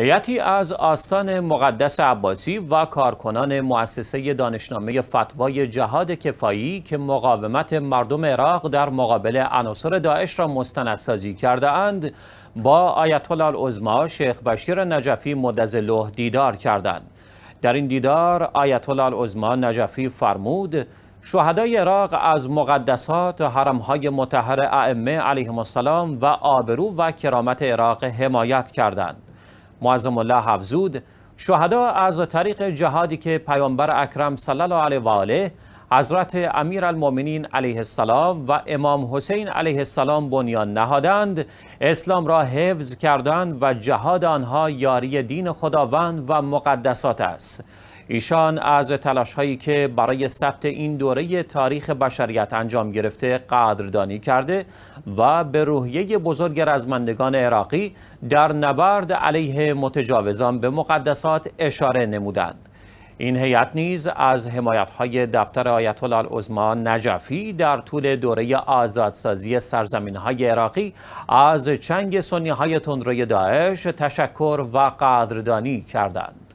هیئتی از آستان مقدس عباسی و کارکنان مؤسسه دانشنامه فتوای جهاد کفایی که مقاومت مردم عراق در مقابل عناصر داعش را مستندسازی کرده اند با آیت الله العظما شیخ بشیر نجفی مدظله دیدار کردند در این دیدار آیت الله العظما نجفی فرمود شهدای عراق از مقدسات حرمهای متحر ائمه علیهم السلام و آبرو و کرامت عراق حمایت کردند معظم الله حفظود شهدا از طریق جهادی که پیامبر اکرم صلی الله علیه و آله حضرت امیر المومنین علیه السلام و امام حسین علیه السلام بنیان نهادند اسلام را حفظ کردند و جهاد آنها یاری دین خداوند و مقدسات است ایشان از تلاش هایی که برای ثبت این دوره تاریخ بشریت انجام گرفته قدردانی کرده و به روحیه بزرگ رزمندگان عراقی در نبرد علیه متجاوزان به مقدسات اشاره نمودند. این هیئت نیز از حمایت های دفتر آیت الله العظما نجفی در طول دوره آزادسازی های عراقی از چنگ های تندروی داعش تشکر و قدردانی کردند.